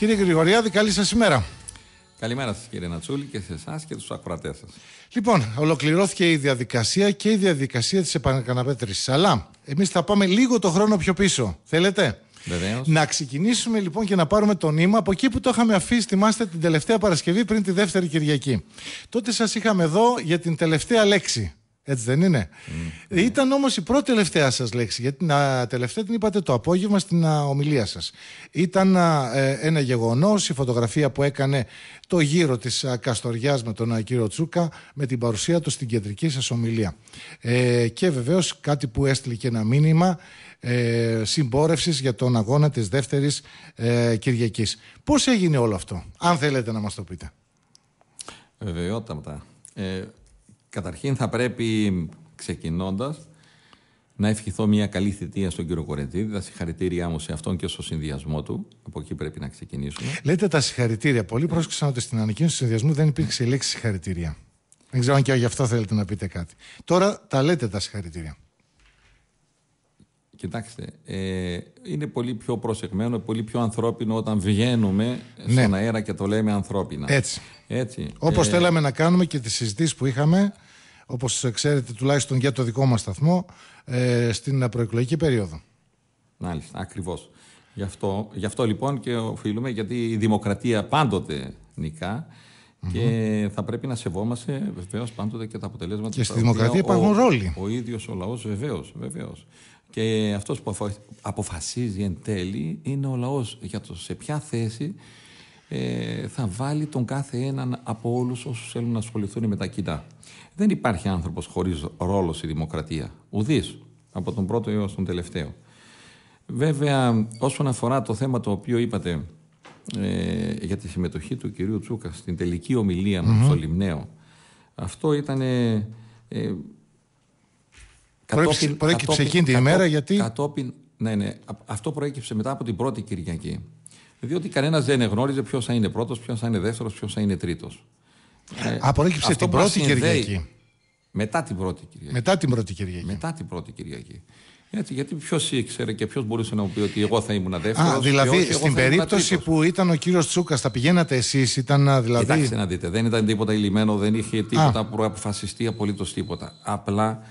Κύριε Γρηγοριάδη, καλή σας ημέρα. Καλημέρα σας, κύριε Νατσούλη, και σε εσάς και του ακροατές σας. Λοιπόν, ολοκληρώθηκε η διαδικασία και η διαδικασία της επανακαταμέτρηση. Αλλά εμείς θα πάμε λίγο το χρόνο πιο πίσω. Θέλετε. Βεβαίως. Να ξεκινήσουμε λοιπόν και να πάρουμε το νήμα από εκεί που το είχαμε αφήσει, θυμάστε, την τελευταία Παρασκευή πριν τη δεύτερη Κυριακή. Τότε σας είχαμε εδώ για την τελευταία λέξη. Έτσι δεν είναι. Mm-hmm. Ήταν όμως η πρώτη τελευταία σας λέξη, γιατί να, τελευταία την είπατε το απόγευμα στην ομιλία σας. Ήταν ε, ένα γεγονός, η φωτογραφία που έκανε το γύρο της Καστοριάς με τον α, κύριο Τσούκα, με την παρουσία του στην κεντρική σας ομιλία. Ε, και βεβαίως κάτι που έστειλε και ένα μήνυμα ε, συμπόρευσης για τον αγώνα της δεύτερης ε, Κυριακής. Πώς έγινε όλο αυτό, αν θέλετε να μας το πείτε. Βεβαιότατα. Ε, Καταρχήν θα πρέπει ξεκινώντας να ευχηθώ μια καλή θητεία στον κύριο Κορετζίδη, Τα συγχαρητήριά μου σε αυτόν και στο συνδυασμό του. Από εκεί πρέπει να ξεκινήσουμε. Λέτε τα συγχαρητήρια. Πολύ πρόσεξαν ότι στην ανακοίνωση του συνδυασμού δεν υπήρξε η λέξη συγχαρητήρια. Δεν ξέρω αν και γι' αυτό θέλετε να πείτε κάτι. Τώρα τα λέτε τα συγχαρητήρια. Κοιτάξτε, ε, είναι πολύ πιο προσεγμένο, πολύ πιο ανθρώπινο όταν βγαίνουμε ναι. στον αέρα και το λέμε ανθρώπινα. Έτσι. Έτσι. Όπως ε... θέλαμε να κάνουμε και τις συζητήσεις που είχαμε, όπως ξέρετε τουλάχιστον για το δικό μας σταθμό, ε, στην προεκλογική περίοδο. Μάλιστα, ακριβώς. Γι αυτό, γι' αυτό λοιπόν και οφείλουμε, γιατί η δημοκρατία πάντοτε νικά και θα πρέπει να σεβόμαστε βεβαίως πάντοτε και τα αποτελέσματα Και στη δημοκρατία υπάρχουν ρόλοι. Ο ίδιος ο λαός, βεβαίως. Βεβαίως. Και αυτός που αποφασίζει εν τέλει είναι ο λαός για το σε ποια θέση ε, θα βάλει τον κάθε έναν από όλους όσους θέλουν να ασχοληθούν με τα κοινά. Δεν υπάρχει άνθρωπος χωρίς ρόλο στη δημοκρατία. Ουδής. Από τον πρώτο έως τον τελευταίο. Βέβαια, όσον αφορά το θέμα το οποίο είπατε ε, για τη συμμετοχή του κυρίου Τσούκα στην τελική ομιλία στο Λιμνέο, αυτό ήταν... Ε, Κατόπιν, προέκυψε εκείνη την ημέρα γιατί. Κατόπιν, ναι, ναι. Αυτό προέκυψε μετά από την πρώτη Κυριακή. Διότι κανένας δεν εγνώριζε ποιος θα είναι πρώτος, ποιος θα είναι δεύτερος, ποιος θα είναι τρίτος. Ε, από Απορρίψε την πρώτη Κυριακή. Μετά την πρώτη Κυριακή. Μετά την πρώτη Κυριακή. Μετά την πρώτη Κυριακή. Γιατί, γιατί ποιος ήξερε και ποιος μπορούσε να μου πει ότι εγώ θα ήμουν δεύτερο. Α, δηλαδή στην περίπτωση που ήταν ο κύριος Τσούκας, θα πηγαίνατε εσείς, ήταν δηλαδή. Κοιτάξτε να δείτε, δεν ήταν τίποτα ηλυμένο, δεν είχε τίποτα Α. προαποφασιστεί απολύτως τίποτα. Απλά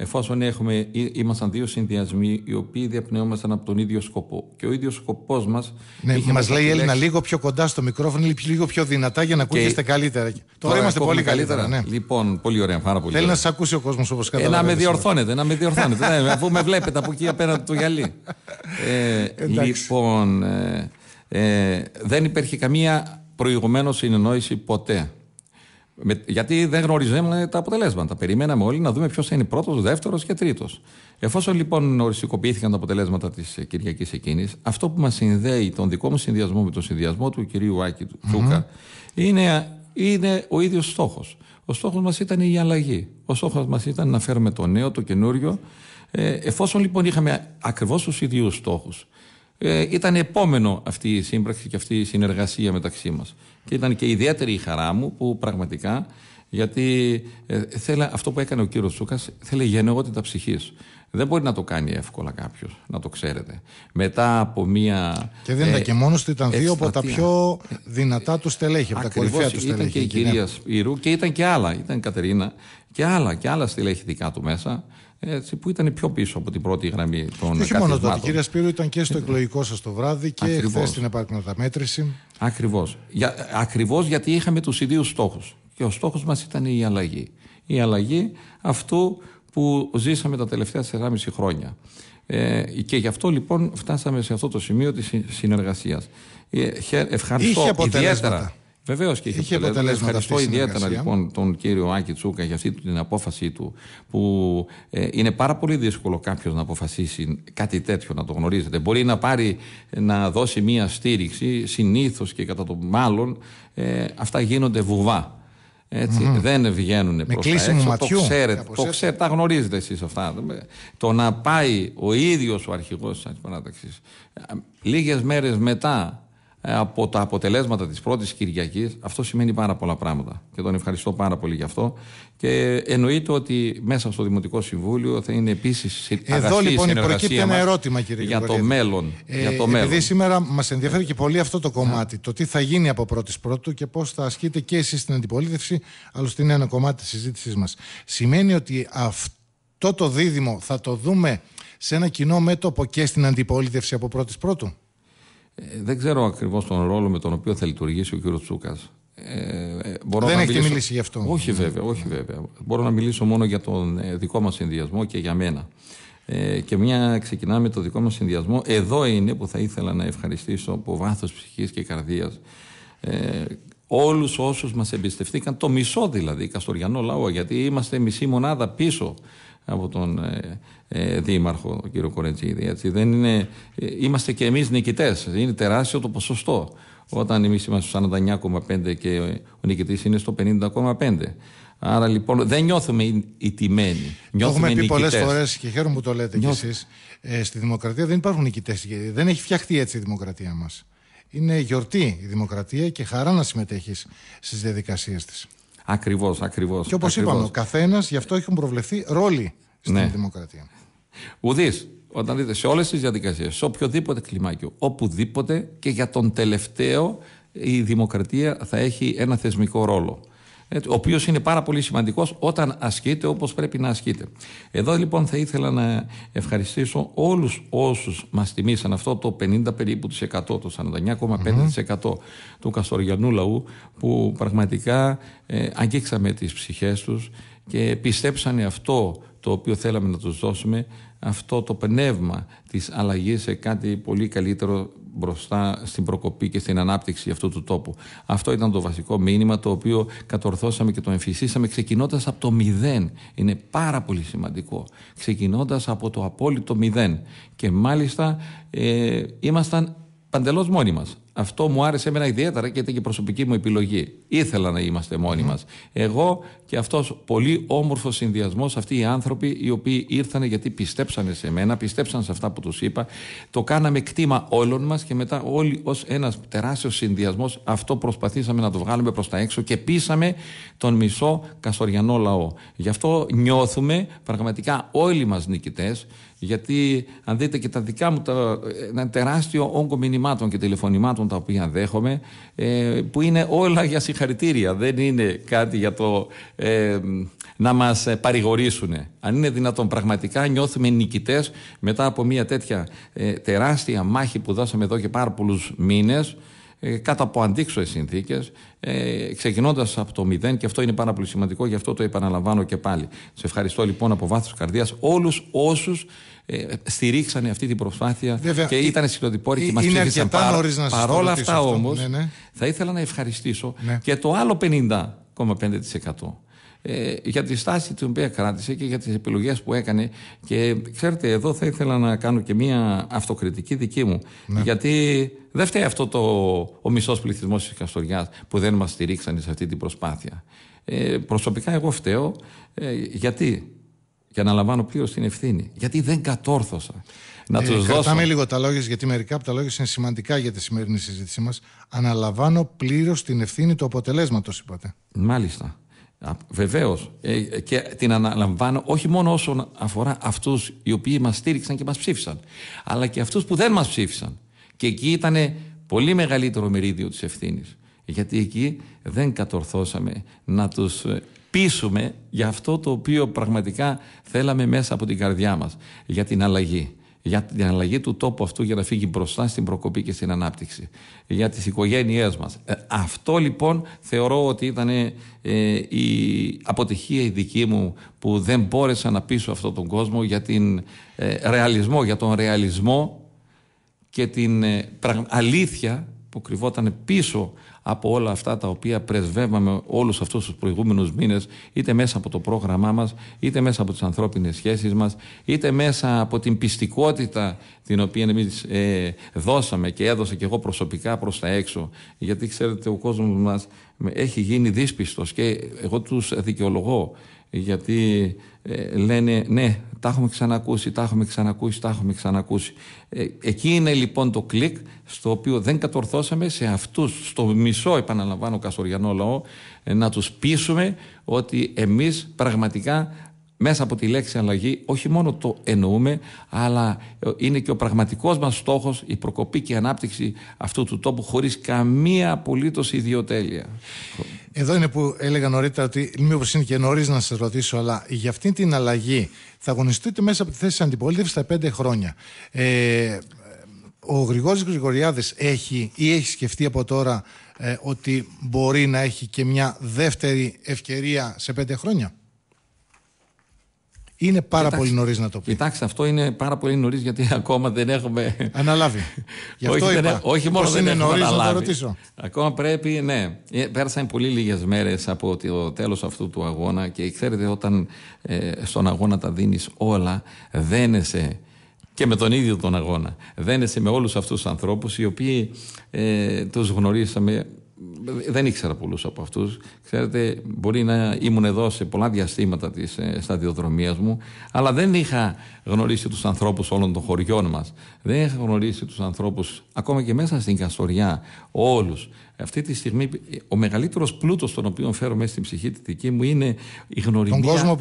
Εφόσον έχουμε, ήμασταν δύο συνδυασμοί οι οποίοι διαπνεόμασταν από τον ίδιο σκοπό. Και ο ίδιος σκοπός μας. Ναι, μας λέει η Έλληνα λίγο πιο κοντά στο μικρόφωνο, λίγο πιο δυνατά για να ακούγεστε καλύτερα. Τώρα, Τώρα είμαστε πολύ καλύτερα. Ναι. Λοιπόν, πολύ ωραία, πάρα πολύ. Θέλει να σα ακούσει ο κόσμος όπως καταλαβαίνετε. Ε, να με διορθώνετε, να με διορθώνετε. ναι, αφού με βλέπετε από εκεί απέναντι το γυαλί. Ε, λοιπόν, ε, ε, δεν υπήρχε καμία προηγουμένως συνεννόηση ποτέ με, γιατί δεν γνωρίζαμε τα αποτελέσματα. Περιμέναμε όλοι να δούμε ποιος είναι πρώτος, δεύτερος και τρίτος. Εφόσον λοιπόν οριστικοποιήθηκαν τα αποτελέσματα της Κυριακής εκείνης, αυτό που μας συνδέει τον δικό μου συνδυασμό με τον συνδυασμό του κυρίου του Τσούκα είναι, είναι ο ίδιος στόχος. Ο στόχος μας ήταν η αλλαγή. Ο στόχος μας ήταν να φέρουμε το νέο, το καινούριο. Ε, εφόσον λοιπόν είχαμε ακριβώς τους ίδιους στόχους, ε, ήταν επόμενο αυτή η σύμπραξη και αυτή η συνεργασία μεταξύ μας. Και ήταν και ιδιαίτερη η χαρά μου που πραγματικά γιατί ε, αυτό που έκανε ο κύριος Τσούκας θέλει γενναιότητα ψυχής. Δεν μπορεί να το κάνει εύκολα κάποιος, να το ξέρετε. Μετά από μία. Και δεν ήταν ε, και μόνος του, ήταν δύο από τα πιο δυνατά του στελέχη, από τα κορυφαία του στελέχη. Ήταν και η ναι. κυρία Σπύρου και ήταν και άλλα. Ήταν η Κατερίνα και άλλα, και άλλα στελέχη δικά του μέσα έτσι, που ήταν πιο πίσω από την πρώτη γραμμή των Όχι μόνο τότε, κύρια Σπύρου, ήταν και στο εκλογικό σας το βράδυ και χθε στην επαρκνοταμέτρηση. Ακριβώς. Για, Ακριβώς γιατί είχαμε τους ιδίους στόχους. Και ο στόχος μας ήταν η αλλαγή. Η αλλαγή αυτού που ζήσαμε τα τελευταία 4,5 χρόνια. Ε, και γι' αυτό λοιπόν φτάσαμε σε αυτό το σημείο της συνεργασίας. Ε, ευχαριστώ ιδιαίτερα Βεβαίως και είχε, είχε αποτελέσματα. Ευχαριστώ ιδιαίτερα λοιπόν τον κύριο Άκη Τσούκα για αυτή την απόφασή του, που ε, είναι πάρα πολύ δύσκολο κάποιος να αποφασίσει κάτι τέτοιο, να το γνωρίζετε. Μπορεί να πάρει, να δώσει μία στήριξη συνήθως και κατά το μάλλον ε, αυτά γίνονται βουβά. Δεν βγαίνουν προς τα έξω. το ξέρετε, το ξέρετε, τα γνωρίζετε εσείς αυτά. Το να πάει ο ίδιος ο αρχηγός της Αντιπαράταξη ε, λίγες μέρες μετά ε, από τα αποτελέσματα της πρώτης Κυριακής αυτό σημαίνει πάρα πολλά πράγματα και τον ευχαριστώ πάρα πολύ γι' αυτό και εννοείται ότι μέσα στο Δημοτικό Συμβούλιο θα είναι επίσης Εδώ λοιπόν προκύπτει ένα ερώτημα κύριε για το, μέλλον, ε, για το μέλλον Επειδή σήμερα μας ενδιαφέρει και πολύ αυτό το κομμάτι το τι θα γίνει από πρώτης πρώτου και πώς θα ασκείτε και εσείς στην αντιπολίτευση άλλωστε είναι ένα κομμάτι της συζήτησής μας Σημαίνει ότι αυτό το δίδυμο θα το δούμε σε ένα κοινό μέτωπο και στην αντιπολίτευση από πρώτης πρώτου ε, δεν ξέρω ακριβώς τον ρόλο με τον οποίο θα λειτουργήσει ο κύριος Τσούκας. Ε, ε δεν να έχετε μιλήσω... μιλήσει γι' αυτό. Όχι, βέβαια, όχι βέβαια. Μπορώ να μιλήσω μόνο για τον ε, δικό μας συνδυασμό και για μένα. Ε, και μια ξεκινάμε το δικό μας συνδυασμό. Εδώ είναι που θα ήθελα να ευχαριστήσω από βάθος ψυχής και καρδίας ε, όλους όσους μας εμπιστευτήκαν, το μισό δηλαδή, καστοριανό λαό, γιατί είμαστε μισή μονάδα πίσω από τον ε, ε, Δήμαρχο, τον κύριο Κορετζίδη. Έτσι. Δεν είναι, ε, είμαστε και εμείς νικητές. Είναι τεράστιο το ποσοστό. Όταν εμείς είμαστε στο 49,5 και ο νικητής είναι στο 50,5. Άρα λοιπόν δεν νιώθουμε Νιώθουμε Το έχουμε πει πολλές φορές και χαίρομαι που το λέτε κι εσείς. Ε, στη δημοκρατία δεν υπάρχουν νικητές. Δεν έχει φτιαχτεί έτσι η δημοκρατία μας. Είναι γιορτή η δημοκρατία και χαρά να συμμετέχεις στις διαδικασίες της. Ακριβώς, ακριβώς. Και όπως είπαμε, ο καθένας γι' αυτό έχουν προβλεφθεί ρόλοι στην ναι. δημοκρατία. Ουδή, όταν δείτε σε όλες τις διαδικασίες, σε οποιοδήποτε κλιμάκιο, οπουδήποτε και για τον τελευταίο, η δημοκρατία θα έχει ένα θεσμικό ρόλο ο οποίος είναι πάρα πολύ σημαντικός όταν ασκείται όπως πρέπει να ασκείται. Εδώ λοιπόν θα ήθελα να ευχαριστήσω όλους όσους μας τιμήσαν αυτό το 50 περίπου της 100, το 49,5% του καστοριανού λαού που πραγματικά ε, αγγίξαμε τις ψυχές τους και πιστέψανε αυτό το οποίο θέλαμε να τους δώσουμε αυτό το πνεύμα της αλλαγής σε κάτι πολύ καλύτερο μπροστά στην προκοπή και στην ανάπτυξη αυτού του τόπου. Αυτό ήταν το βασικό μήνυμα το οποίο κατορθώσαμε και το εμφυσίσαμε ξεκινώντας από το μηδέν. Είναι πάρα πολύ σημαντικό. Ξεκινώντας από το απόλυτο μηδέν. Και μάλιστα ε, ήμασταν παντελώς μόνοι μας. Αυτό μου άρεσε εμένα ιδιαίτερα και ήταν και προσωπική μου επιλογή. Ήθελα να είμαστε μόνοι μας. μας. Εγώ και αυτός πολύ όμορφος συνδυασμός, αυτοί οι άνθρωποι οι οποίοι ήρθαν γιατί πιστέψανε σε μένα, πιστέψαν σε αυτά που τους είπα. Το κάναμε κτήμα όλων μας και μετά όλοι ως ένας τεράστιος συνδυασμός αυτό προσπαθήσαμε να το βγάλουμε προς τα έξω και πείσαμε τον μισό καστοριανό λαό. Γι' αυτό νιώθουμε πραγματικά όλοι μας νικητές. Γιατί αν δείτε και τα δικά μου, τα, ένα τεράστιο όγκο μηνυμάτων και τηλεφωνημάτων τα οποία δέχομαι, ε, που είναι όλα για συγχαρητήρια. Δεν είναι κάτι για το ε, να μας παρηγορήσουν. Αν είναι δυνατόν, πραγματικά νιώθουμε νικητές μετά από μια τέτοια ε, τεράστια μάχη που δώσαμε εδώ και πάρα πολλούς μήνες ε, κάτω από αντίξωες συνθήκες, ε, ξεκινώντας από το μηδέν, και αυτό είναι πάρα πολύ σημαντικό, γι' αυτό το επαναλαμβάνω και πάλι. Σε ευχαριστώ λοιπόν από βάθος καρδίας όλους όσους ε, στηρίξανε αυτή την προσπάθεια και ε, ήταν συνοδοιπόροι και μα ψήφισαν Παρόλα αυτά όμως, ναι, ναι. θα ήθελα να ευχαριστήσω ναι. και το άλλο 50,5%. Ε, για τη στάση την οποία κράτησε και για τις επιλογές που έκανε και ξέρετε εδώ θα ήθελα να κάνω και μία αυτοκριτική δική μου ναι. γιατί δεν φταίει αυτό το, ο μισός πληθυσμός της Καστοριάς που δεν μας στηρίξανε σε αυτή την προσπάθεια ε, προσωπικά εγώ φταίω ε, γιατί και αναλαμβάνω πλήρως την ευθύνη. Γιατί δεν κατόρθωσα να ε, δώσω. Κρατάμε λίγο τα λόγια, γιατί μερικά από τα λόγια είναι σημαντικά για τη σημερινή συζήτησή μας. Αναλαμβάνω πλήρως την ευθύνη του αποτελέσματος, είπατε. Μάλιστα. Βεβαίως. Ε, και την αναλαμβάνω όχι μόνο όσον αφορά αυτούς οι οποίοι μας στήριξαν και μας ψήφισαν, αλλά και αυτούς που δεν μας ψήφισαν. Και εκεί ήταν πολύ μεγαλύτερο μερίδιο της ευθύνης. Γιατί εκεί δεν κατορθώσαμε να τους ε, πείσουμε για αυτό το οποίο πραγματικά θέλαμε μέσα από την καρδιά μας, για την αλλαγή για την αλλαγή του τόπου αυτού για να φύγει μπροστά στην προκοπή και στην ανάπτυξη, για τις οικογένειές μας. Ε, αυτό λοιπόν θεωρώ ότι ήταν ε, η αποτυχία η δική μου που δεν μπόρεσα να πείσω αυτόν τον κόσμο για, την, ε, ρεαλισμό, για τον ρεαλισμό και την αλήθεια που κρυβόταν πίσω από όλα αυτά τα οποία πρεσβεύαμε όλους αυτούς τους προηγούμενους μήνες, είτε μέσα από το πρόγραμμά μας, είτε μέσα από τις ανθρώπινες σχέσεις μας, είτε μέσα από την πιστικότητα την οποία εμείς ε, δώσαμε και έδωσα και εγώ προσωπικά προς τα έξω. Γιατί ξέρετε, ο κόσμος μας έχει γίνει δύσπιστος και εγώ τους δικαιολογώ γιατί ε, λένε ναι, τα έχουμε ξανακούσει, τα έχουμε ξανακούσει, τα έχουμε ξανακούσει. Ε, εκεί είναι λοιπόν το κλικ στο οποίο δεν κατορθώσαμε σε αυτούς, στο μισό επαναλαμβάνω καστοριανό λαό, ε, να τους πείσουμε ότι εμείς πραγματικά μέσα από τη λέξη αλλαγή όχι μόνο το εννοούμε αλλά είναι και ο πραγματικός μας στόχος η προκοπή και η ανάπτυξη αυτού του τόπου χωρίς καμία απολύτως ιδιοτέλεια. Εδώ είναι που έλεγα νωρίτερα ότι μήπως είναι και νωρίς να σας ρωτήσω, αλλά για αυτή την αλλαγή θα αγωνιστείτε μέσα από τη θέση της αντιπολίτευσης τα πέντε χρόνια. Ε, ο Γρηγόρης Γρηγοριάδης έχει ή έχει σκεφτεί από τώρα ε, ότι μπορεί να έχει και μια δεύτερη ευκαιρία σε πέντε χρόνια. Είναι πάρα πολύ νωρίς να το πει. Κοιτάξτε, αυτό είναι πάρα πολύ νωρίς γιατί ακόμα δεν έχουμε. Αναλάβει. όχι, είπα. Δεν, όχι μόνο δεν είναι νωρίς να ρωτήσω. Ακόμα πρέπει, ναι. Ε, πέρασαν πολύ λίγες μέρες από το τέλος αυτού του αγώνα και ξέρετε, όταν ε, στον αγώνα τα δίνεις όλα, δένεσαι και με τον ίδιο τον αγώνα. Δένεσαι με όλους αυτούς τους ανθρώπους οι οποίοι ε, τους γνωρίσαμε δεν ήξερα πολλούς από αυτούς. Ξέρετε, μπορεί να ήμουν εδώ σε πολλά διαστήματα της ε, σταδιοδρομίας μου, αλλά δεν είχα γνωρίσει τους ανθρώπους όλων των χωριών μας. Δεν είχα γνωρίσει τους ανθρώπους, ακόμα και μέσα στην Καστοριά, όλους αυτή τη στιγμή ο μεγαλύτερος πλούτος τον οποίο φέρω μέσα στην ψυχή τη δική μου είναι η γνωριμία, κόσμο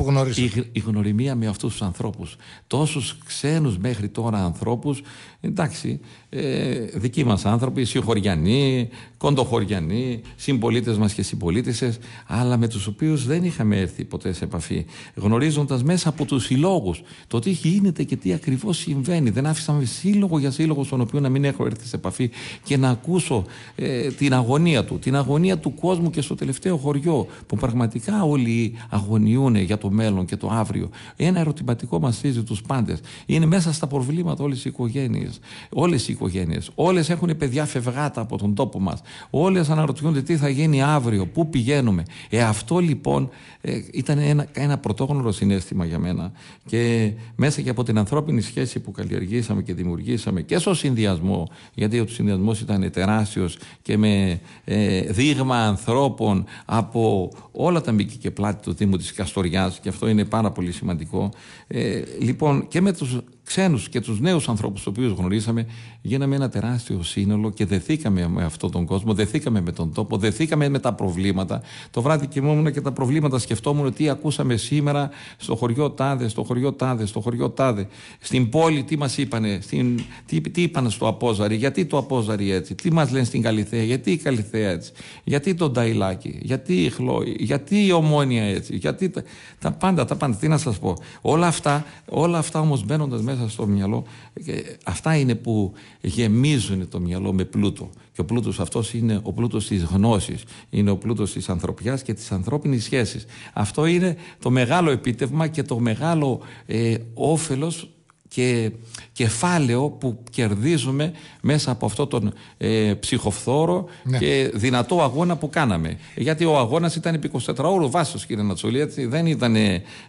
η, η με αυτούς τους ανθρώπους. Τόσους ξένους μέχρι τώρα ανθρώπους, εντάξει, ε, δικοί μας άνθρωποι, συγχωριανοί, κοντοχωριανοί, συμπολίτες μας και συμπολίτησες, αλλά με τους οποίους δεν είχαμε έρθει ποτέ σε επαφή. Γνωρίζοντας μέσα από τους συλλόγους το τι γίνεται και τι ακριβώς συμβαίνει. Δεν άφησαμε σύλλογο για σύλλογο στον οποίο να μην έχω έρθει σε επαφή και να ακούσω ε, την αγωνία αγωνία του, την αγωνία του κόσμου και στο τελευταίο χωριό, που πραγματικά όλοι αγωνιούν για το μέλλον και το αύριο. Ένα ερωτηματικό μαστίζει του πάντες. Είναι μέσα στα προβλήματα όλες οι οικογένειες. Όλες οι οικογένειες. Όλες έχουν παιδιά φευγάτα από τον τόπο μας. Όλες αναρωτιούνται τι θα γίνει αύριο, πού πηγαίνουμε. Ε, αυτό λοιπόν ε, ήταν ένα, ένα πρωτόγνωρο συνέστημα για μένα. Και μέσα και από την ανθρώπινη σχέση που πηγαινουμε ε αυτο λοιπον ηταν ενα ενα πρωτογνωρο συνεστημα για μενα και δημιουργήσαμε και στο συνδυασμό, γιατί ο συνδυασμός ήταν τεράστιος και με ε, δείγμα ανθρώπων από όλα τα μήκη και πλάτη του Δήμου της Καστοριάς και αυτό είναι πάρα πολύ σημαντικό. Ε, λοιπόν και με τους ξένους και τους νέους ανθρώπους τους οποίους γνωρίσαμε γίναμε ένα τεράστιο σύνολο και δεθήκαμε με αυτόν τον κόσμο, δεθήκαμε με τον τόπο, δεθήκαμε με τα προβλήματα. Το βράδυ κοιμόμουν και τα προβλήματα σκεφτόμουν τι ακούσαμε σήμερα στο χωριό Τάδε, στο χωριό Τάδε, στο χωριό Τάδε. Στην πόλη τι μας είπανε, στην, τι, τι είπαν στο Απόζαρι, γιατί το Απόζαρι έτσι, τι μας λένε στην Καλυθέα γιατί η Καλυθέα έτσι, γιατί το Νταϊλάκι, γιατί η Χλώη, γιατί η Ομόνια έτσι, γιατί τα, τα πάντα, τα πάντα, τι να σας πω. Όλα αυτά, όλα αυτά όμως μπαίνοντας μέσα στο μυαλό. Αυτά είναι που γεμίζουν το μυαλό με πλούτο. Και ο πλούτος αυτός είναι ο πλούτος της γνώσης, είναι ο πλούτος της ανθρωπιάς και της ανθρώπινης σχέσης. Αυτό είναι το μεγάλο επίτευγμα και το μεγάλο ε, όφελος και κεφάλαιο που κερδίζουμε μέσα από αυτό τον ε, ψυχοφθόρο ναι. και δυνατό αγώνα που κάναμε. Γιατί ο αγώνας ήταν επί 24 ώρου βάσος κύριε Νατσούλη, δεν ήταν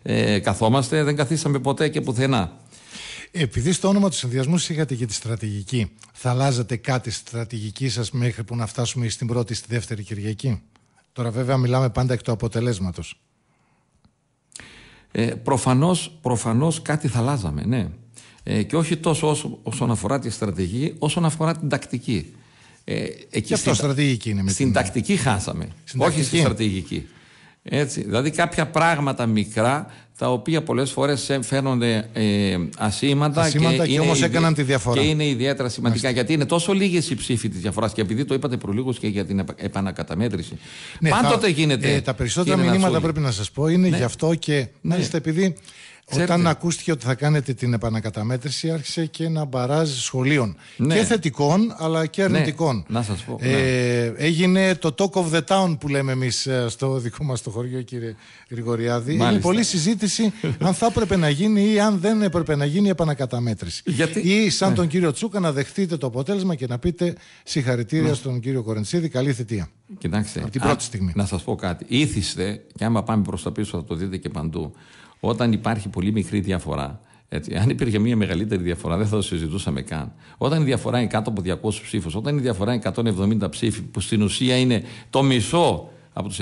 ε, καθόμαστε, δεν καθίσαμε ποτέ και πουθενά. Επειδή στο όνομα του συνδυασμού είχατε και τη στρατηγική, θα αλλάζατε κάτι στη στρατηγική σας μέχρι που να φτάσουμε στην πρώτη ή στη δεύτερη Κυριακή. Τώρα, βέβαια, μιλάμε πάντα εκ του αποτελέσματος. Ε, προφανώς, προφανώς κάτι θα αλλάζαμε, ναι. Ε, και όχι τόσο όσο, όσον αφορά τη στρατηγική, όσον αφορά την τακτική. Ε, εκεί και αυτό στρατηγική είναι. στην τακτική χάσαμε, όχι στη στρατηγική. Έτσι, δηλαδή κάποια πράγματα μικρά τα οποία πολλές φορές φαίνονται ε, ασήμαντα, και, και όμως έκαναν τη διαφορά. Και είναι ιδιαίτερα σημαντικά γιατί είναι τόσο λίγες οι ψήφοι της διαφοράς και επειδή το είπατε προλίγως και για την επανακαταμέτρηση. Ναι, Πάντοτε γίνεται. Ε, τα περισσότερα μηνύματα πρέπει να σας πω είναι ναι. γι' αυτό και ναι. μάλιστα επειδή Ξέρετε. Όταν ακούστηκε ότι θα κάνετε την επανακαταμέτρηση, άρχισε και ένα μπαράζ σχολείων. Ναι. Και θετικών, αλλά και ναι. αρνητικών. Να σας πω. Ε, ναι. Έγινε το talk of the town που λέμε εμείς ε, στο δικό μας το χωριό, κύριε Γρηγοριάδη. Μάλιστα. Είναι πολλή συζήτηση αν θα έπρεπε να γίνει ή αν δεν έπρεπε να γίνει η επανακαταμέτρηση. Γιατί... Ή σαν ναι. τον κύριο Τσούκα να δεχτείτε το αποτέλεσμα και να πείτε συγχαρητήρια στον κύριο Κορεντσίδη. Καλή θητεία. Κοιτάξτε. Από την πρώτη στιγμή. Να σας πω κάτι. Ήθιστε, και άμα πάμε προς τα πίσω θα το δείτε και παντού όταν υπάρχει πολύ μικρή διαφορά, έτσι, αν υπήρχε μια μεγαλύτερη διαφορά, δεν θα το συζητούσαμε καν. Όταν η διαφορά είναι κάτω από 200 ψήφους, όταν η διαφορά είναι 170 ψήφοι, που στην ουσία είναι το μισό από τους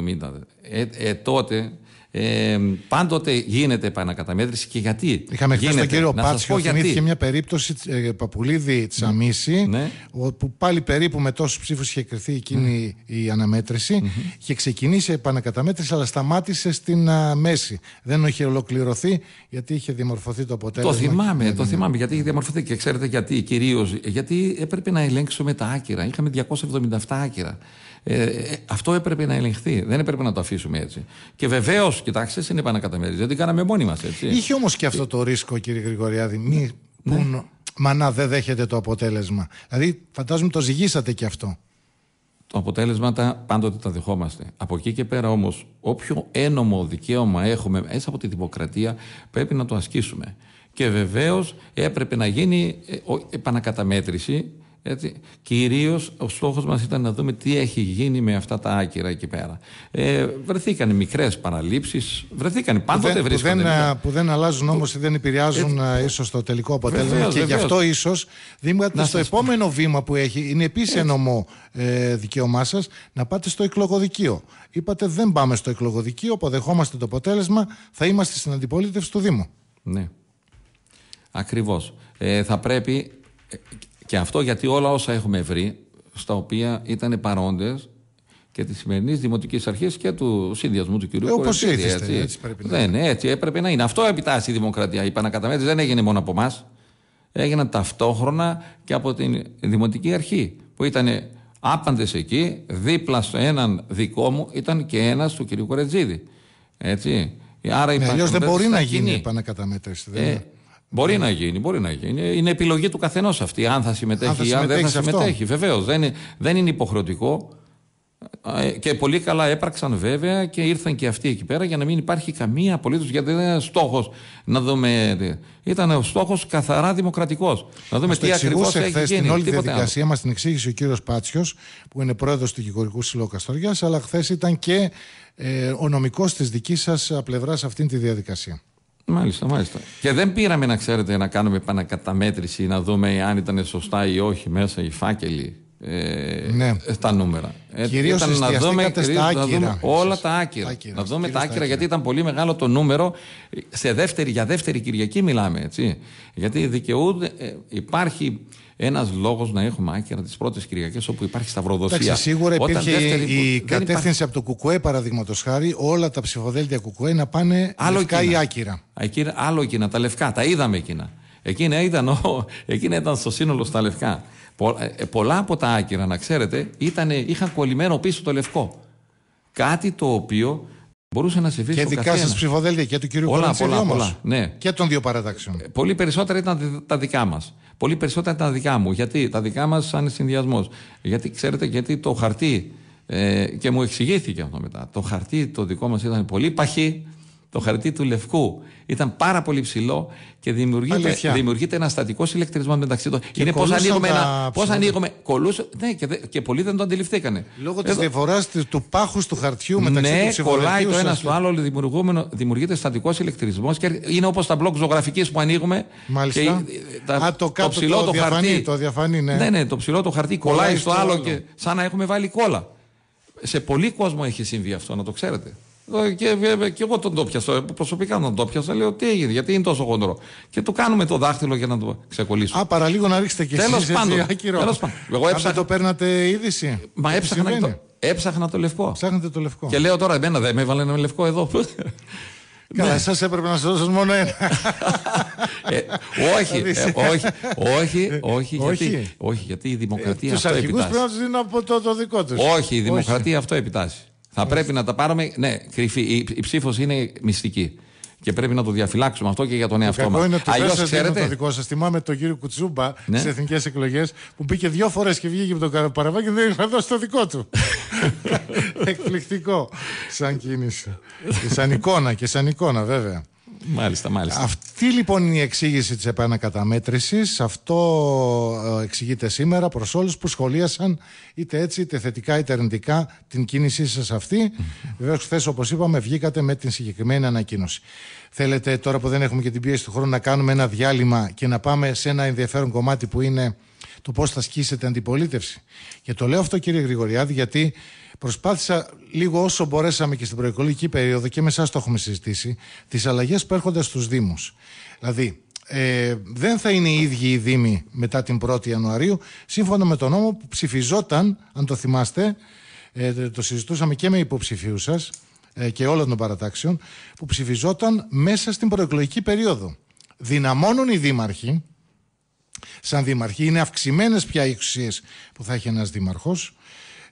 170, ε, ε, τότε ε, πάντοτε γίνεται επανακαταμέτρηση και γιατί. Είχαμε χθες τον κύριο Πάτσιο, θυμήθηκε μια περίπτωση ε, Παπουλίδη Τσαμίση, ναι. όπου πάλι περίπου με τόσους ψήφους είχε κρυθεί εκείνη ναι. η αναμέτρηση mm-hmm. και ξεκινήσει η επανακαταμέτρηση, αλλά σταμάτησε στην μέση. Δεν είχε ολοκληρωθεί γιατί είχε διαμορφωθεί το αποτέλεσμα. Το θυμάμαι, ναι, το θυμάμαι γιατί είχε διαμορφωθεί και ξέρετε γιατί κυρίως. Γιατί έπρεπε να ελέγξουμε τα άκυρα. Είχαμε 277 άκυρα. Ε, αυτό έπρεπε να ελεγχθεί. Δεν έπρεπε να το αφήσουμε έτσι. Και βεβαίως, κοιτάξτε, είναι επανακαταμέτρηση. Δεν την κάναμε μόνοι μας έτσι. Είχε όμως και αυτό το ρίσκο, κύριε Γρηγοριάδη. Μη ναι. μα να, δεν δέχεται το αποτέλεσμα. Δηλαδή, φαντάζομαι το ζυγίσατε και αυτό. Το αποτέλεσμα τα πάντοτε τα δεχόμαστε. Από εκεί και πέρα όμως, όποιο ένομο δικαίωμα έχουμε μέσα από τη δημοκρατία πρέπει να το ασκήσουμε. Και βεβαίως έπρεπε να γίνει ε, επανακαταμέτρηση έτσι. Κυρίως ο στόχος μας ήταν να δούμε τι έχει γίνει με αυτά τα άκυρα εκεί πέρα. Ε, βρεθήκαν μικρές παραλήψεις, βρεθήκαν πάντοτε που δεν, βρίσκονται. Που δεν, που αλλάζουν όμως ή δεν επηρεάζουν ε, ίσως το τελικό αποτέλεσμα. και γι' αυτό ίσως δίνετε στο επόμενο βήμα που έχει, είναι επίσης ενωμό ε, δικαίωμά σας να πάτε στο εκλογοδικείο. Είπατε δεν πάμε στο εκλογοδικείο, αποδεχόμαστε το αποτέλεσμα, θα είμαστε στην αντιπολίτευση του Δήμου. Ναι. Ακριβώς. Ε, θα πρέπει ε, και αυτό γιατί όλα όσα έχουμε βρει, στα οποία ήταν παρόντες και της σημερινής δημοτικής αρχής και του συνδυασμού του κ. Κορετζίδη. Όπω έτσι, έτσι, πρέπει να είναι. Έτσι έπρεπε να είναι. Αυτό επιτάσσει η δημοκρατία. Η επανακαταμέτρηση δεν έγινε μόνο από εμάς. Έγιναν ταυτόχρονα και από την δημοτική αρχή που ήταν άπαντες εκεί, δίπλα στο έναν δικό μου ήταν και ένας του κ. Κορετζίδη. Έτσι. Άρα ναι, Αλλιώς δεν μπορεί να γίνει η επανακαταμέτρηση. Δεν ε, Μπορεί να γίνει, μπορεί να γίνει. Είναι επιλογή του καθενός αυτή, αν θα συμμετέχει ή αν δεν θα συμμετέχει. Βεβαίως, δεν, είναι υποχρεωτικό. Ε, και πολύ καλά έπραξαν βέβαια και ήρθαν και αυτοί εκεί πέρα για να μην υπάρχει καμία απολύτως. Γιατί δεν είναι στόχος να δούμε. Ήταν ο στόχος καθαρά δημοκρατικός. Να δούμε τι ακριβώς έχει γίνει. Στην όλη διαδικασία μας την εξήγησε ο κύριος Πάτσιος, που είναι πρόεδρος του Γηγορικού Συλλόγου Καστοριάς, αλλά χθες ήταν και ε, ο νομικός της δικής σας ε, πλευράς αυτή τη διαδικασία. Μάλιστα, μάλιστα. Και δεν πήραμε να ξέρετε να κάνουμε επανακαταμέτρηση, να δούμε αν ήταν σωστά ή όχι μέσα οι φάκελοι. Ε, ναι. Στα νούμερα. Ε, κυρίως ήταν να δούμε, άκυρα. όλα τα άκυρα. Να δούμε τα άκυρα, γιατί ήταν πολύ μεγάλο το νούμερο. Σε δεύτερη, για δεύτερη Κυριακή μιλάμε, έτσι. Γιατί δικαιούνται, ε, υπάρχει ένας λόγος να έχουμε άκυρα τις πρώτες Κυριακές όπου υπάρχει σταυροδοσία. Εντάξει, σίγουρα Όταν υπήρχε δεύτερη, η κατεύθυνση υπάρχει... από το Κουκουέ, παραδείγματος χάρη, όλα τα ψηφοδέλτια Κουκουέ να πάνε άλλο λευκά εκείνα. ή άκυρα. Εκείνα, άλλο εκείνα, τα λευκά, τα είδαμε εκείνα. Εκείνα ήταν, ο, εκείνα ήταν στο σύνολο στα λευκά. Πο, ε, πολλά από τα άκυρα, να ξέρετε, είχαν κολλημένο πίσω το λευκό. Κάτι το οποίο Μπορούσε να Και δικά σας ψηφοδέλτια και του κυρίου όλα. Ναι. Και των δύο παρατάξεων. Ε, πολύ περισσότερα ήταν τα δικά μας. Πολύ περισσότερα ήταν τα δικά μου. Γιατί τα δικά μας σαν συνδυασμός. Γιατί ξέρετε, γιατί το χαρτί. Ε, και μου εξηγήθηκε αυτό μετά. Το χαρτί το δικό μας ήταν πολύ παχύ. Το χαρτί του λευκού ήταν πάρα πολύ ψηλό και δημιουργείται, δημιουργείται ένα στατικό ηλεκτρισμό μεταξύ των. Είναι πώς ανοίγουμε τα... Πώ Κολούσε. Ναι, και, δε, και πολλοί δεν το αντιληφθήκανε. Λόγω της διαφορά του πάχους του χαρτιού μεταξύ ναι, του Ναι, κολλάει το ένα στο άλλο, δημιουργείται στατικός ηλεκτρισμό και είναι όπως τα μπλοκ ζωγραφικής που ανοίγουμε. Μάλιστα. Και, τα, Α, το, κάτω, το ψηλό το, το χαρτί. Το διαφανή, ναι. ναι, ναι, το ψηλό το χαρτί κολλάει στο άλλο και σαν να έχουμε βάλει κόλλα. Σε πολύ κόσμο έχει συμβεί αυτό, να το ξέρετε. Ε, και, και εγώ τον τόπιασα. Προσωπικά τον τόπιασα. Λέω τι έγινε, γιατί είναι τόσο χοντρό. Και του κάνουμε το δάχτυλο για να το ξεκολλήσουμε. Α, παραλίγο να ρίξετε και Τέλος εσείς πάντων, έτσι, Τέλος πάντων. Εγώ έψαχνα... Αν το παίρνατε είδηση. Μα έψαχνα το, έψαχνα το λευκό. Ψάχνετε το λευκό. Και λέω τώρα εμένα δεν με έβαλε ένα λευκό εδώ. Καλά, ναι. έπρεπε να σας δώσω μόνο ένα. ε, όχι, ε, όχι, όχι, όχι, γιατί, όχι, γιατί η δημοκρατία ε, τους αυτό επιτάσσει. αρχηγούς πρέπει να τους δίνουν από το, δικό τους. Όχι, η δημοκρατία αυτό επιτάσσει. Θα πρέπει να τα πάρουμε. Ναι, κρυφή. Η, η ψήφος είναι μυστική. Και πρέπει να το διαφυλάξουμε αυτό και για τον εαυτό μα. Αλλιώ ξέρετε. Το δικό σας θυμάμαι τον κύριο Κουτσούμπα ναι. στις εθνικές εκλογές που μπήκε δύο φορές και βγήκε από τον παραβάκι και δεν είχε δώσει το δικό του. Εκπληκτικό. Σαν κίνηση. σαν εικόνα και σαν εικόνα βέβαια. Μάλιστα, μάλιστα. Αυτή λοιπόν είναι η εξήγηση της επανακαταμέτρησης. Αυτό ε, εξηγείται σήμερα προς όλους που σχολίασαν είτε έτσι, είτε θετικά, είτε αρνητικά την κίνησή σας αυτή. Βεβαίω, χθες, όπως είπαμε, βγήκατε με την συγκεκριμένη ανακοίνωση. Θέλετε τώρα που δεν έχουμε και την πίεση του χρόνου να κάνουμε ένα διάλειμμα και να πάμε σε ένα ενδιαφέρον κομμάτι που είναι το πώς θα σκίσετε αντιπολίτευση. Και το λέω αυτό, κύριε Γρηγοριάδη, γιατί προσπάθησα λίγο όσο μπορέσαμε και στην προεκλογική περίοδο και με εσάς το έχουμε συζητήσει, τις αλλαγές που έρχονται στους Δήμους. Δηλαδή, ε, δεν θα είναι οι ίδιοι οι Δήμοι μετά την 1η Ιανουαρίου, σύμφωνα με τον νόμο που ψηφιζόταν, αν το θυμάστε, ε, το συζητούσαμε και με υποψηφίους σας ε, και όλων των παρατάξεων, που ψηφιζόταν μέσα στην προεκλογική περίοδο. Δυναμώνουν οι δήμαρχοι, σαν Δημαρχή, Είναι αυξημένες πια οι εξουσίες που θα έχει ένας δήμαρχος.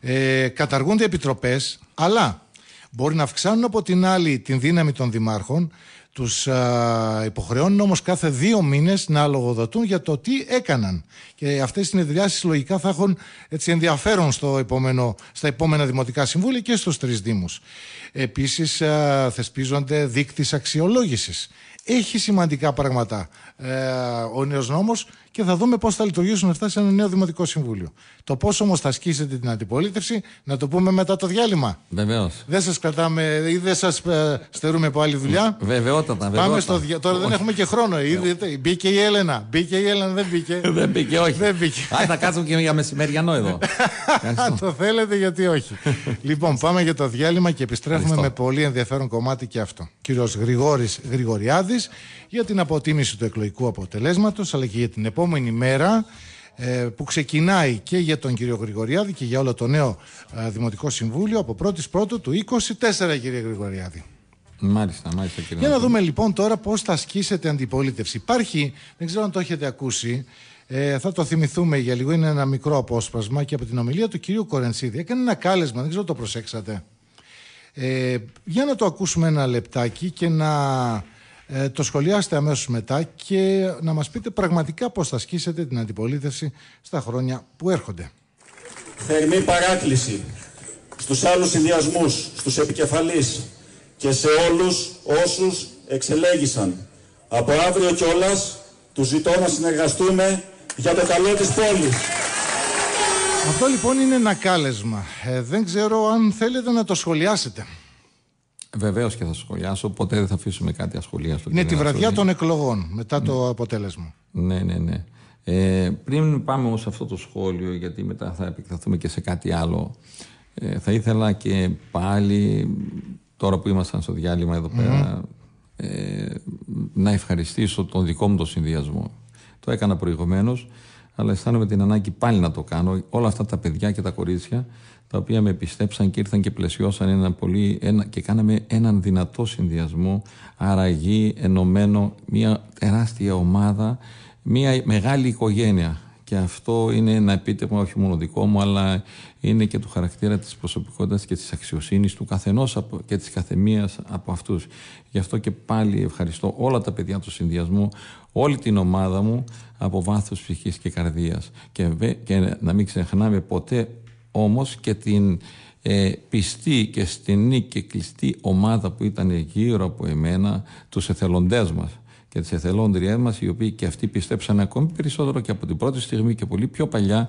Ε, καταργούνται επιτροπές, αλλά μπορεί να αυξάνουν από την άλλη την δύναμη των δημάρχων. Τους υποχρεώνουν όμως κάθε δύο μήνες να λογοδοτούν για το τι έκαναν. Και αυτές οι συνεδριάσεις λογικά θα έχουν ενδιαφέρον στο επόμενο, στα επόμενα δημοτικά συμβούλια και στους τρεις Δήμους. Επίσης, θεσπίζονται δείκτες αξιολόγησης. Έχει σημαντικά πράγματα ε, ο νέος νόμος και θα δούμε πώς θα λειτουργήσουν αυτά σε ένα νέο Δημοτικό Συμβούλιο. Το πώς όμως θα ασκήσετε την αντιπολίτευση, να το πούμε μετά το διάλειμμα. Βεβαίως. Δεν σας κρατάμε ή δεν σας ε, στερούμε από άλλη δουλειά. Βεβαιότατα, Πάμε στο δια... Τώρα δεν έχουμε και χρόνο. Ήδη, μπήκε η Έλενα. Μπήκε η Έλενα, δεν μπήκε. δεν μπήκε, όχι. Δεν μπήκε. θα κάτσουμε και για μεσημεριανό εδώ. το θέλετε, γιατί όχι. λοιπόν, πάμε για το διάλειμμα και επιστρέφουμε με πολύ ενδιαφέρον κομμάτι και αυτό. Κύριος Γρηγόρης Γρηγοριάδης για την αποτίμηση του εκλογικού αποτελέσματος αλλά και για την επόμενη επόμενη μέρα ε, που ξεκινάει και για τον κύριο Γρηγοριάδη και για όλο το νέο ε, Δημοτικό Συμβούλιο από 1η Πρώτου του 24, κύριε Γρηγοριάδη. Μάλιστα, μάλιστα κύριε. Για να δούμε λοιπόν τώρα πώς θα ασκήσετε αντιπολίτευση. Υπάρχει, δεν ξέρω αν το έχετε ακούσει, ε, θα το θυμηθούμε για λίγο, είναι ένα μικρό απόσπασμα και από την ομιλία του κυρίου Κορενσίδη. Έκανε ένα κάλεσμα, δεν ξέρω το προσέξατε. Ε, για να το ακούσουμε ένα λεπτάκι και να ε, το σχολιάστε αμέσως μετά και να μας πείτε πραγματικά πώς θα σκίσετε την αντιπολίτευση στα χρόνια που έρχονται. Θερμή παράκληση στους άλλους συνδυασμούς, στους επικεφαλείς και σε όλους όσους εξελέγησαν. Από αύριο κιόλας τους ζητώ να συνεργαστούμε για το καλό της πόλης. Αυτό λοιπόν είναι ένα κάλεσμα. Ε, δεν ξέρω αν θέλετε να το σχολιάσετε. Βεβαίως και θα σχολιάσω. Ποτέ δεν θα αφήσουμε κάτι ασχολίαστο. Είναι τη βραδιά των εκλογών, μετά το ναι. αποτέλεσμα. Ναι, ναι, ναι. Ε, πριν πάμε όμως σε αυτό το σχόλιο, γιατί μετά θα επεκταθούμε και σε κάτι άλλο, ε, θα ήθελα και πάλι, τώρα που ήμασταν στο διάλειμμα εδώ πέρα, ε, να ευχαριστήσω τον δικό μου το συνδυασμό. Το έκανα προηγουμένως, αλλά αισθάνομαι την ανάγκη πάλι να το κάνω. Όλα αυτά τα παιδιά και τα κορίτσια τα οποία με πιστέψαν και ήρθαν και πλαισιώσαν ένα πολύ, ένα, και κάναμε έναν δυνατό συνδυασμό, αραγή, ενωμένο, μια τεράστια ομάδα, μια μεγάλη οικογένεια. Και αυτό είναι ένα επίτευγμα όχι μόνο δικό μου, αλλά είναι και του χαρακτήρα της προσωπικότητας και της αξιοσύνης του καθενός και της καθεμίας από αυτούς. Γι' αυτό και πάλι ευχαριστώ όλα τα παιδιά του συνδυασμού, όλη την ομάδα μου από βάθος ψυχής και καρδίας. Και, και να μην ξεχνάμε ποτέ όμως και την ε, πιστή και στενή και κλειστή ομάδα που ήταν γύρω από εμένα, τους εθελοντές μας και τις εθελόντριές μας, οι οποίοι και αυτοί πιστέψαν ακόμη περισσότερο και από την πρώτη στιγμή και πολύ πιο παλιά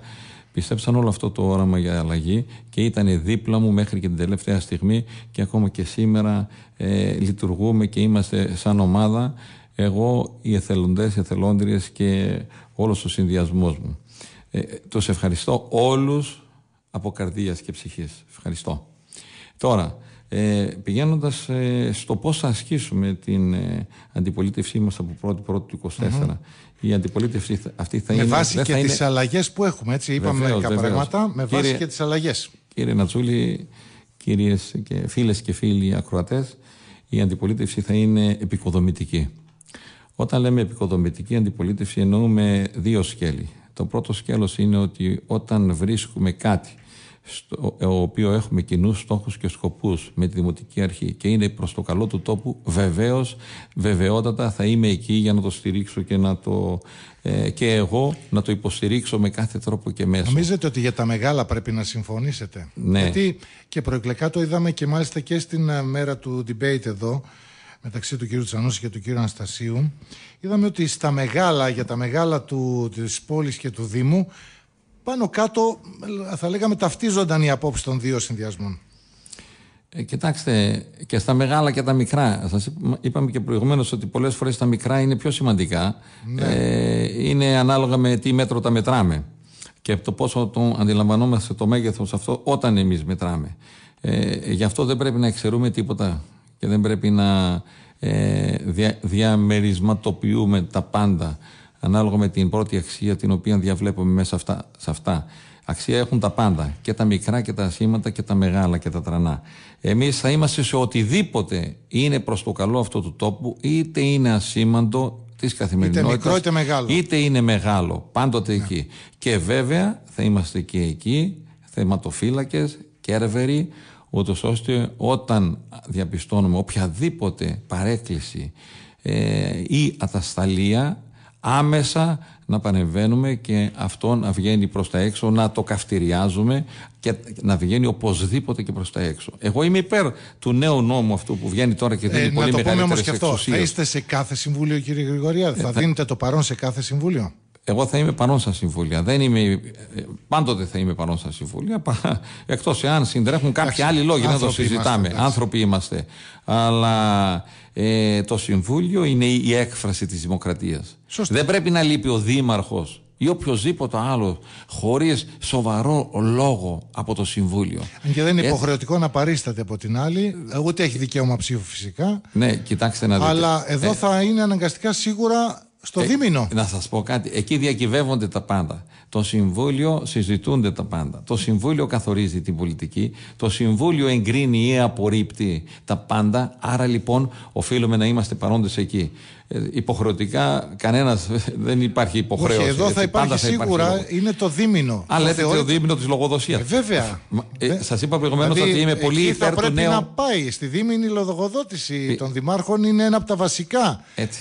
Πιστέψαν όλο αυτό το όραμα για αλλαγή και ήταν δίπλα μου μέχρι και την τελευταία στιγμή και ακόμα και σήμερα ε, λειτουργούμε και είμαστε σαν ομάδα εγώ, οι εθελοντές, οι εθελόντριες και όλος ο συνδυασμός μου. Ε, τους ευχαριστώ όλους από καρδίας και ψυχής. Ευχαριστώ. Τώρα, ε, πηγαίνοντας ε, στο πώς θα ασκήσουμε την ε, αντιπολίτευσή μας από 1η 1η-1η του 24 η αντιπολίτευση αυτή θα με είναι... Με βάση και είναι... τις αλλαγές που έχουμε, έτσι, είπαμε βεβαίως, μερικά πράγματα, με βάση και τις αλλαγές. Κύριε Νατσούλη, κυρίες και φίλες και φίλοι ακροατές, η αντιπολίτευση θα είναι επικοδομητική. Όταν λέμε επικοδομητική αντιπολίτευση εννοούμε δύο σκέλη. Το πρώτο σκέλος είναι ότι όταν βρίσκουμε κάτι στο ε, οποίος έχουμε κοινούς στόχους και σκοπούς με τη Δημοτική Αρχή και είναι προς το καλό του τόπου, βεβαίως, βεβαιότατα θα είμαι εκεί για να το στηρίξω και να το. Ε, και εγώ να το υποστηρίξω με κάθε τρόπο και μέσα. Νομίζετε ότι για τα μεγάλα πρέπει να συμφωνήσετε. Ναι. Γιατί και προεκλεκά το είδαμε και μάλιστα και στην ε, μέρα του debate εδώ μεταξύ του κύριου Τσανούση και του κύριου Αναστασίου είδαμε ότι στα μεγάλα, για τα μεγάλα του, της πόλης και του Δήμου πάνω κάτω θα λέγαμε ταυτίζονταν οι απόψεις των δύο συνδυασμών. Ε, κοιτάξτε, και στα μεγάλα και τα μικρά. Σας είπαμε και προηγουμένως ότι πολλές φορές τα μικρά είναι πιο σημαντικά. Ναι. Ε, είναι ανάλογα με τι μέτρο τα μετράμε και το πόσο το αντιλαμβανόμαστε το μέγεθος αυτό όταν εμείς μετράμε. Ε, γι' αυτό δεν πρέπει να εξαιρούμε τίποτα και δεν πρέπει να ε, διαμερισματοποιούμε τα πάντα ανάλογα με την πρώτη αξία την οποία διαβλέπουμε μέσα σε αυτά. Αξία έχουν τα πάντα, και τα μικρά και τα σήματα και τα μεγάλα και τα τρανά. Εμείς θα είμαστε σε οτιδήποτε είναι προς το καλό αυτού του τόπου, είτε είναι ασήμαντο της καθημερινότητας, είτε, μικρό, είτε, μεγάλο. είτε είναι μεγάλο, πάντοτε ναι. εκεί. Και βέβαια θα είμαστε και εκεί, θεματοφύλακες, κέρβεροι, ούτως ώστε όταν διαπιστώνουμε οποιαδήποτε παρέκκληση ε, ή ατασταλία άμεσα να πανεβαίνουμε και αυτό να βγαίνει προς τα έξω, να το καυτηριάζουμε και να βγαίνει οπωσδήποτε και προς τα έξω. Εγώ είμαι υπέρ του νέου νόμου αυτού που βγαίνει τώρα και ε, δίνει ε, πολύ μεγαλύτερες Να το πούμε όμως και αυτό, εξουσίες. θα είστε σε κάθε συμβούλιο κύριε Γρηγορία, ε, θα, ε, θα δίνετε το παρόν σε κάθε συμβούλιο. Εγώ θα είμαι παρόν στα συμβούλια. Δεν είμαι, ε, πάντοτε θα είμαι παρόν στα συμβούλια. Εκτός εάν συντρέχουν κάποιοι άλλοι λόγοι να το συζητάμε. άνθρωποι είμαστε. Αλλά ε, το Συμβούλιο είναι η έκφραση της δημοκρατίας. Δεν πρέπει να λείπει ο Δήμαρχος ή οποιοδήποτε άλλο Χωρίς σοβαρό λόγο από το Συμβούλιο. Αν και δεν είναι ε, υποχρεωτικό να παρίσταται από την άλλη, ούτε έχει δικαίωμα ψήφου φυσικά. Ναι, κοιτάξτε να δείτε. Αλλά εδώ ε, θα είναι αναγκαστικά σίγουρα στο ε... δίμηνο. Να σας πω κάτι. Εκεί διακυβεύονται τα πάντα. Το Συμβούλιο συζητούνται τα πάντα. Το Συμβούλιο καθορίζει την πολιτική. Το Συμβούλιο εγκρίνει ή απορρίπτει τα πάντα. Άρα λοιπόν οφείλουμε να είμαστε παρόντες εκεί. Ε, υποχρεωτικά κανένας δεν υπάρχει υποχρέωση. Όχι, εδώ θα υπάρχει πάντα σίγουρα, είναι το δίμηνο. Αν λέτε το δίμηνο της λογοδοσίας. Ε, βέβαια. Ε, ε Σας είπα προηγουμένως δηλαδή, ότι είμαι πολύ υπέρ του νέου. πρέπει να πάει. Στη δίμηνη λογοδότηση ε, των δημάρχων είναι ένα από τα βασικά Έτσι,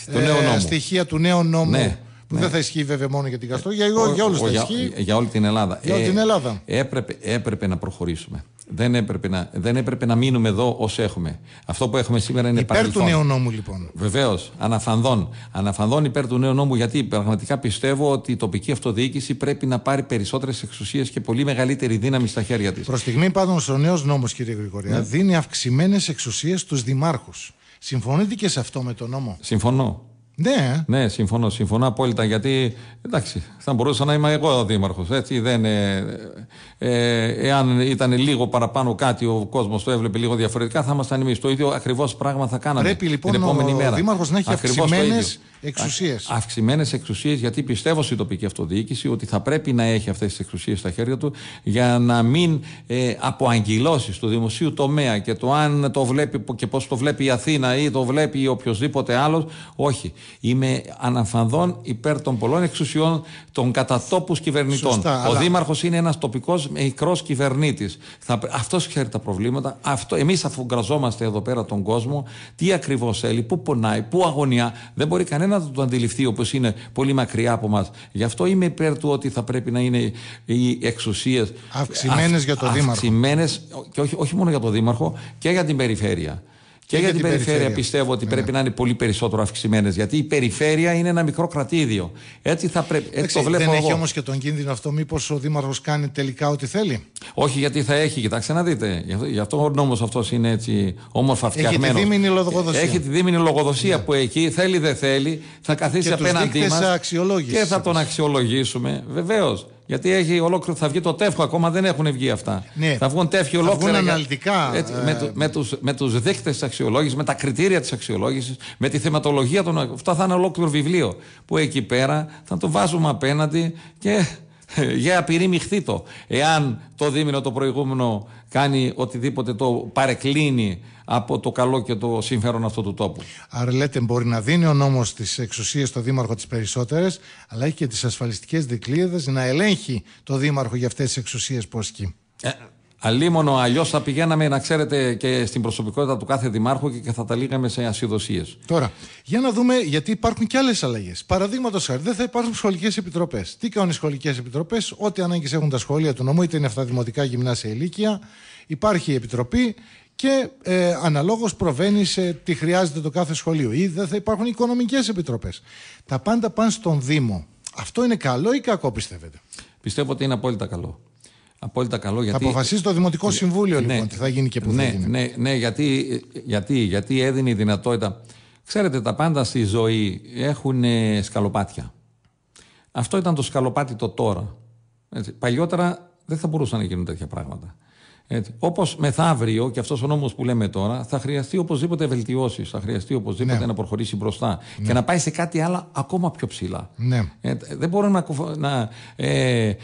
ε, στοιχεία του νέου ναι. νόμου. Ναι. Δεν θα ισχύει βέβαια μόνο για την Καστόρια, για, ε, για όλους θα ισχύει. Για, όλη την Ελλάδα. Για ε, την Ελλάδα. Ε, έπρεπε, έπρεπε να προχωρήσουμε. Δεν έπρεπε να, δεν έπρεπε να μείνουμε εδώ όσο έχουμε. Αυτό που έχουμε σήμερα είναι υπέρ παρελθόν. Υπέρ του νέου νόμου, λοιπόν. Βεβαίως. Αναφανδών. Αναφανδών υπέρ του νέου νόμου, γιατί πραγματικά πιστεύω ότι η τοπική αυτοδιοίκηση πρέπει να πάρει περισσότερες εξουσίες και πολύ μεγαλύτερη δύναμη στα χέρια της. Προς στιγμή, πάντω, ο νέος νόμος, κύριε Γρηγοριά, ναι. δίνει αυξημένες εξουσίες στους δημάρχους. Συμφωνείτε και σε αυτό με τον νόμο. Συμφωνώ. Ναι. Ναι, συμφωνώ, συμφωνώ απόλυτα. Γιατί εντάξει, θα μπορούσα να είμαι εγώ ο δήμαρχος. Έτσι δεν. Ε, ε, ε, εάν ήταν λίγο παραπάνω κάτι, ο κόσμος το έβλεπε λίγο διαφορετικά, θα ήμασταν εμείς. Το ίδιο ακριβώς πράγμα θα κάναμε. Πρέπει λοιπόν την επόμενη ο, μέρα. ο δήμαρχος να έχει αυξημένε εξουσίε. Αυξημένες εξουσίες, γιατί πιστεύω στην τοπική αυτοδιοίκηση ότι θα πρέπει να έχει αυτές τις εξουσίες στα χέρια του για να μην ε, αποαγγυλώσει του δημοσίου τομέα και το αν το βλέπει και πώς το βλέπει η Αθήνα ή το βλέπει οποιοδήποτε άλλος. Όχι. Είμαι αναφανδόν υπέρ των πολλών εξουσιών των κατατόπους κυβερνητών. Σωστά, ο αλλά... Δήμαρχος είναι ένας τοπικός μικρός κυβερνήτης. Αυτός ξέρει τα προβλήματα. Εμείς αφουγκραζόμαστε εδώ πέρα τον κόσμο, τι ακριβώς θέλει, πού πονάει, πού αγωνιά. Δεν μπορεί κανένα να το αντιληφθεί όπως είναι πολύ μακριά από μας. Γι' αυτό είμαι υπέρ του ότι θα πρέπει να είναι οι εξουσίες αυξημένες για τον Δήμαρχο. Αυξημένες και όχι, όχι μόνο για τον Δήμαρχο και για την περιφέρεια και, για, την περιφέρεια, πιστεύω ότι ναι. πρέπει να είναι πολύ περισσότερο αυξημένες. Γιατί η περιφέρεια είναι ένα μικρό κρατήδιο. Έτσι θα πρέπει. Έτσι το βλέπω δεν έχει όμως και τον κίνδυνο αυτό, μήπως ο Δήμαρχος κάνει τελικά ό,τι θέλει. Όχι, γιατί θα έχει, κοιτάξτε να δείτε. Γι' αυτό, ο νόμος αυτός είναι έτσι όμορφα φτιαγμένο. Έχει τη δίμηνη λογοδοσία. Έχει τη δίμηνη λογοδοσία ναι. που εκεί θέλει, δεν θέλει, θα καθίσει και απέναντί μα. Και θα τον αξιολογήσουμε, βεβαίως. Γιατί έχει ολόκληρο, θα βγει το τεύχο, ακόμα δεν έχουν βγει αυτά. Ναι. θα βγουν τεύχοι ολόκληρα. Θα βγουν αναλυτικά. με, με του ναι. με τους δείχτε της αξιολόγησης, με τα κριτήρια της αξιολόγησης, με τη θεματολογία των. Αυτά θα είναι ολόκληρο βιβλίο. Που εκεί πέρα θα το βάζουμε απέναντι και για απειρή Εάν το δίμηνο το προηγούμενο κάνει οτιδήποτε το παρεκκλίνει από το καλό και το συμφέρον αυτού του τόπου. Άρα λέτε μπορεί να δίνει ο νόμος τις εξουσίες στο Δήμαρχο τις περισσότερες αλλά έχει και τις ασφαλιστικές δικλείδες να ελέγχει το Δήμαρχο για αυτές τις εξουσίες που ασκεί. Ε, Αλίμονο, αλλιώς θα πηγαίναμε να ξέρετε και στην προσωπικότητα του κάθε δημάρχου και θα τα λύγαμε σε ασυδοσίε. Τώρα, για να δούμε, γιατί υπάρχουν και άλλες αλλαγές. Παραδείγματος χάρη, δεν θα υπάρχουν σχολικές επιτροπές. Τι κάνουν οι σχολικές επιτροπές, ό,τι ανάγκε έχουν τα σχολεία του νομού, είτε είναι αυτά δημοτικά γυμνάσια ηλικία. Υπάρχει η επιτροπή και ε, αναλόγως προβαίνει σε τι χρειάζεται το κάθε σχολείο. Ή δεν θα υπάρχουν οικονομικές επιτροπές. Τα πάντα πάνε στον Δήμο. Αυτό είναι καλό ή κακό, πιστεύετε. Πιστεύω ότι είναι απόλυτα καλό. Απόλυτα καλό. Γιατί... Θα αποφασίσει το Δημοτικό ναι, Συμβούλιο λοιπόν, ναι, λοιπόν τι θα γίνει και που ναι, θα γίνει. Ναι, ναι γιατί, γιατί, γιατί έδινε η δυνατότητα. Ξέρετε, τα πάντα στη ζωή έχουν ε, σκαλοπάτια. Αυτό ήταν το σκαλοπάτι το τώρα. Έτσι. Παλιότερα δεν θα μπορούσαν να γίνουν τέτοια πράγματα. Όπω Όπως μεθαύριο, και αυτός ο νόμος που λέμε τώρα, θα χρειαστεί οπωσδήποτε βελτιώσεις, θα χρειαστεί οπωσδήποτε ναι. να προχωρήσει μπροστά ναι. και να πάει σε κάτι άλλο ακόμα πιο ψηλά. Ναι. Ε, δεν μπορούμε να, να, ε, ε,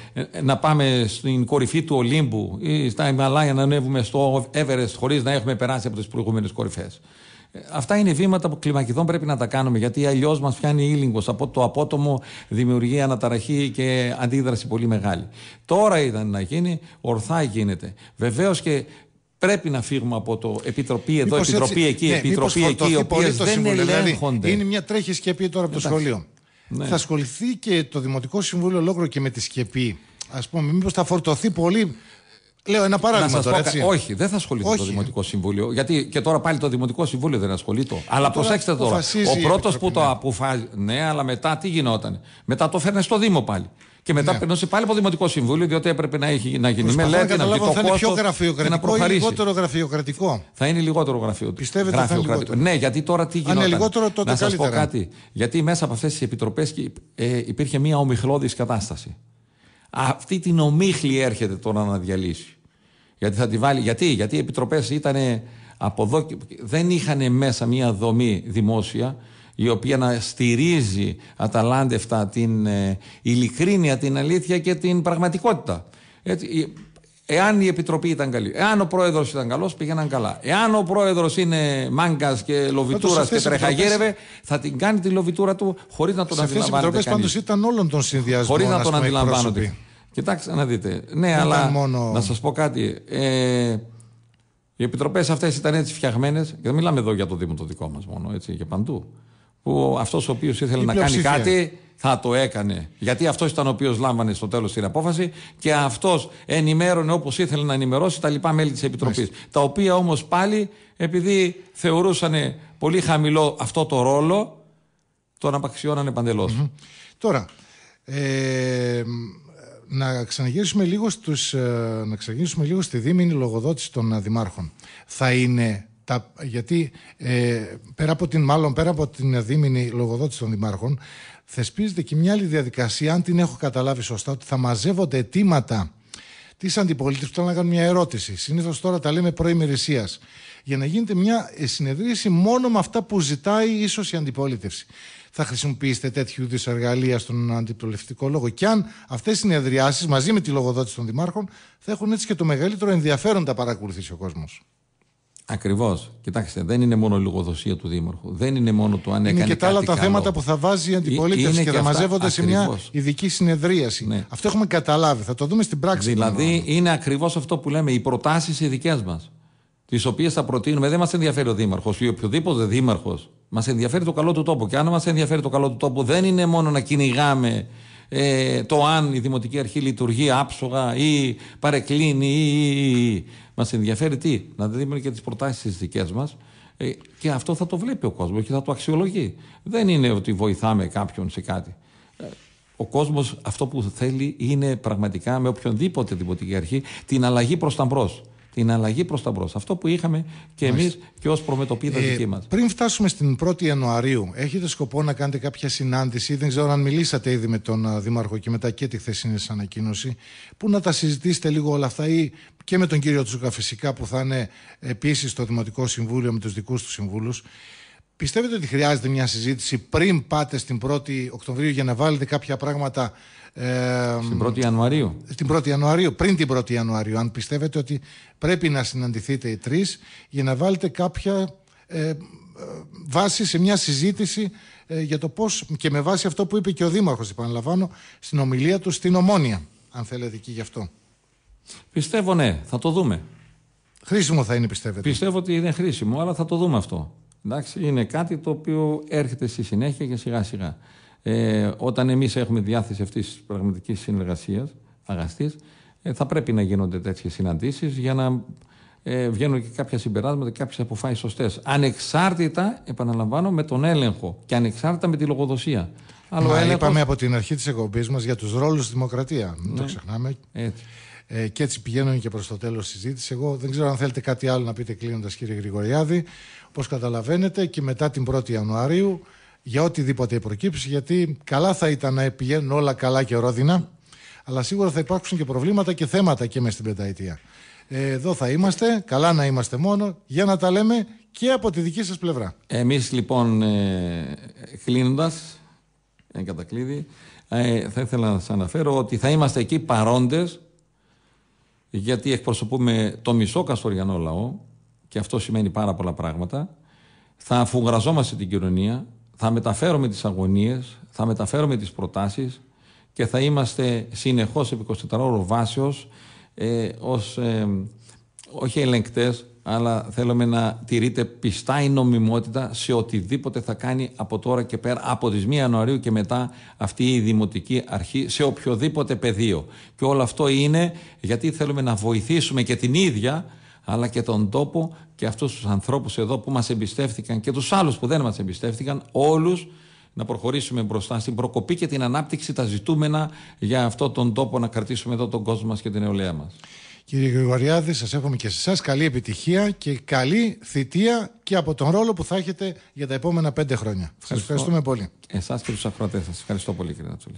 να πάμε στην κορυφή του Ολύμπου ή στα Ιμαλάια να ανέβουμε στο Everest χωρίς να έχουμε περάσει από τις προηγούμενες κορυφές. Αυτά είναι βήματα που κλιμακιδών πρέπει να τα κάνουμε γιατί αλλιώς μας η ήλιγκος από το απότομο, δημιουργεί αναταραχή και αντίδραση πολύ μεγάλη. Τώρα ήταν να γίνει, ορθά γίνεται. Βεβαίως και πρέπει να φύγουμε από το επιτροπή εδώ, μήπως επιτροπή έτσι, εκεί, ναι, επιτροπή εκεί, οι οποίε δεν δηλαδή, ελέγχονται. είναι μια τρέχη σκεπή τώρα από το σχολείο. Ναι. Θα ασχοληθεί και το Δημοτικό Συμβούλιο ολόκληρο και με τη σκεπή. Ας πούμε, μήπως θα φορτωθεί πολύ Λέω ένα παράδειγμα να σας τώρα, πω, έτσι. Όχι, δεν θα ασχοληθεί το Δημοτικό Συμβούλιο. Γιατί και τώρα πάλι το Δημοτικό Συμβούλιο δεν ασχολείται. Ε, αλλά προσέξτε τώρα. Ο πρώτος που το αποφάσισε. Ναι, αλλά μετά τι γινόταν. Μετά το φέρνε στο Δήμο πάλι. Και μετά ναι. περνούσε πάλι από το Δημοτικό Συμβούλιο, διότι έπρεπε να, έχει, να γίνει μελέτη, να καταλάβω, το θα είναι πιο γραφειοκρατικό ή λιγότερο γραφειοκρατικό. Θα είναι λιγότερο γραφειοκρατικό. Πιστεύετε θα είναι λιγότερο. Ναι, γιατί τώρα τι γίνεται. Αν είναι λιγότερο, τότε να σας πω κάτι. Γιατί μέσα από αυτές τις επιτροπές ε, υπήρχε μια ομιχλώδης κατάσταση. Αυτή την ομίχλη έρχεται τώρα να διαλύσει. Γιατί θα τη βάλει. Γιατί, γιατί οι επιτροπές ήταν από εδώ. Δεν είχαν μέσα μια δομή δημόσια η οποία να στηρίζει αταλάντευτα την ε, ειλικρίνεια, την αλήθεια και την πραγματικότητα. Έτσι, εάν η επιτροπή ήταν καλή, εάν ο πρόεδρος ήταν καλός, πήγαιναν καλά. Εάν ο πρόεδρος είναι μάγκας και λοβιτούρα και τρεχαγέρευε, θα την κάνει τη λοβιτούρα του χωρίς να τον σε αντιλαμβάνεται. Οι επιτροπέ πάντως ήταν όλων των συνδυασμών. Χωρίς να τον αντιλαμβάνονται. Κοιτάξτε να δείτε. Ναι, αλλά να σας πω κάτι. Ε, οι επιτροπές αυτές ήταν έτσι φτιαγμένες. Και δεν μιλάμε εδώ για το Δήμο το δικό μας μόνο, έτσι, και παντού. Που αυτός ο οποίος ήθελε να κάνει κάτι θα το έκανε. Γιατί αυτός ήταν ο οποίος λάμβανε στο τέλος την απόφαση και αυτός ενημέρωνε όπως ήθελε να ενημερώσει τα λοιπά μέλη της Επιτροπής. Τα οποία όμως πάλι, επειδή θεωρούσαν πολύ χαμηλό αυτό το ρόλο, τον απαξιώνανε Τώρα. Ε, να ξαναγυρίσουμε λίγο, ε, λίγο στη δίμηνη λογοδότηση των ε, δημάρχων. Θα είναι γιατί ε, πέρα από την, μάλλον πέρα από την δίμηνη λογοδότηση των δημάρχων, θεσπίζεται και μια άλλη διαδικασία, αν την έχω καταλάβει σωστά, ότι θα μαζεύονται αιτήματα της αντιπολίτευσης που θέλουν να κάνουν μια ερώτηση. Συνήθως τώρα τα λέμε προημερησίας. Για να γίνεται μια συνεδρίαση μόνο με αυτά που ζητάει ίσως η αντιπολίτευση θα χρησιμοποιήσετε τέτοιου είδους εργαλεία στον αντιπρολευτικό λόγο. Και αν αυτές οι συνεδριάσεις μαζί με τη λογοδότηση των δημάρχων θα έχουν έτσι και το μεγαλύτερο ενδιαφέρον να παρακολουθήσει ο κόσμος. Ακριβώς. Κοιτάξτε, δεν είναι μόνο η λογοδοσία του Δήμαρχου. Δεν είναι μόνο το αν έκανε. Είναι και τα άλλα τα καλό. θέματα που θα βάζει η ε, αντιπολίτευση είναι και, θα μαζεύονται σε μια ειδική συνεδρίαση. Ναι. Αυτό έχουμε καταλάβει. Θα το δούμε στην πράξη. Δηλαδή, είναι ακριβώς αυτό που λέμε. Οι προτάσεις οι δικές μας, τις οποίες θα προτείνουμε, δεν μας ενδιαφέρει ο Δήμαρχος ή οποιοδήποτε Δήμαρχος Μας ενδιαφέρει το καλό του τόπο Και αν μας ενδιαφέρει το καλό του τόπο δεν είναι μόνο να κυνηγάμε ε, το αν η Δημοτική Αρχή λειτουργεί άψογα ή παρεκκλίνει. Ή, ή, Μας ενδιαφέρει τι, να δούμε και τις προτάσεις τι δικές μας. Ε, και αυτό θα το βλέπει ο κόσμος και θα το αξιολογεί. Δεν είναι ότι βοηθάμε κάποιον σε κάτι. Ε, ο κόσμος αυτό που θέλει είναι πραγματικά με οποιονδήποτε δημοτική αρχή την αλλαγή προς τα μπρος την αλλαγή προς τα μπρος. Αυτό που είχαμε και εμείς και ως προμετωπίδα ε, δική μας. Πριν φτάσουμε στην 1η Ιανουαρίου, έχετε σκοπό να κάνετε κάποια συνάντηση, δεν ξέρω αν μιλήσατε ήδη με τον ε, Δήμαρχο και μετά και τη χθεσινή ανακοίνωση, που να τα συζητήσετε λίγο όλα αυτά ή και με τον κύριο Τσούκα φυσικά που θα είναι επίσης στο Δημοτικό Συμβούλιο με τους δικούς του συμβούλους. Πιστεύετε ότι χρειάζεται μια συζήτηση πριν πάτε στην 1η Οκτωβρίου για να βάλετε κάποια πράγματα. Ε, στην 1η Ιανουαρίου. Στην 1η Ιανουαρίου, πριν την 1η Ιανουαρίου. Αν πιστεύετε ότι πρέπει να συναντηθείτε οι τρεις για να βάλετε κάποια ε, ε βάση σε μια συζήτηση ε, για το πώς και με βάση αυτό που είπε και ο Δήμαρχος, επαναλαμβάνω, στην ομιλία του στην Ομόνια. Αν θέλετε εκεί γι' αυτό. Πιστεύω ναι, θα το δούμε. Χρήσιμο θα είναι, πιστεύετε. Πιστεύω ότι είναι χρήσιμο, αλλά θα το δούμε αυτό. Εντάξει, είναι κάτι το οποίο έρχεται στη συνέχεια και σιγά σιγά. Ε, όταν εμείς έχουμε διάθεση αυτής της πραγματικής συνεργασίας, αγαστής, ε, θα πρέπει να γίνονται τέτοιες συναντήσεις για να ε, βγαίνουν και κάποια συμπεράσματα και κάποιες αποφάσεις σωστές. Ανεξάρτητα, επαναλαμβάνω, με τον έλεγχο και ανεξάρτητα με τη λογοδοσία. Αλλά είπαμε από την αρχή της εκπομπής μας για τους ρόλους στη δημοκρατία. Μην το ναι. ξεχνάμε. Ε, και έτσι πηγαίνουμε και προς το τέλος της συζήτησης. Εγώ δεν ξέρω αν θέλετε κάτι άλλο να πείτε κλείνοντας, κύριε Γρηγοριάδη. Όπως καταλαβαίνετε, και μετά την 1η Ιανουαρίου, για οτιδήποτε προκύψει, γιατί καλά θα ήταν να πηγαίνουν όλα καλά και ρόδινα, αλλά σίγουρα θα υπάρξουν και προβλήματα και θέματα και μες στην πενταετία. Ε, εδώ θα είμαστε, καλά να είμαστε μόνο, για να τα λέμε και από τη δική σας πλευρά. Εμείς λοιπόν, ε, κλείνοντας, ε, θα ήθελα να σας αναφέρω ότι θα είμαστε εκεί παρόντες γιατί εκπροσωπούμε το μισό καστοριανό λαό και αυτό σημαίνει πάρα πολλά πράγματα. Θα αφουγραζόμαστε την κοινωνία, θα μεταφέρουμε τις αγωνίες, θα μεταφέρουμε τις προτάσεις και θα είμαστε συνεχώς επί 24 ε, ως, ε, όχι ελεγκτές, αλλά θέλουμε να τηρείται πιστά η νομιμότητα σε οτιδήποτε θα κάνει από τώρα και πέρα, από τις 1 Ιανουαρίου και μετά αυτή η Δημοτική Αρχή σε οποιοδήποτε πεδίο. Και όλο αυτό είναι γιατί θέλουμε να βοηθήσουμε και την ίδια αλλά και τον τόπο και αυτούς τους ανθρώπους εδώ που μας εμπιστεύτηκαν και τους άλλους που δεν μας εμπιστεύτηκαν, όλους να προχωρήσουμε μπροστά στην προκοπή και την ανάπτυξη τα ζητούμενα για αυτό τον τόπο να κρατήσουμε εδώ τον κόσμο μας και την νεολαία μας. Κύριε Γρηγοριάδη, σας εύχομαι και σε εσάς καλή επιτυχία και καλή θητεία και από τον ρόλο που θα έχετε για τα επόμενα πέντε χρόνια. Σας ευχαριστούμε πολύ. Εσάς και τους αφροτές σας. Ευχαριστώ πολύ κύριε Νατσούλη.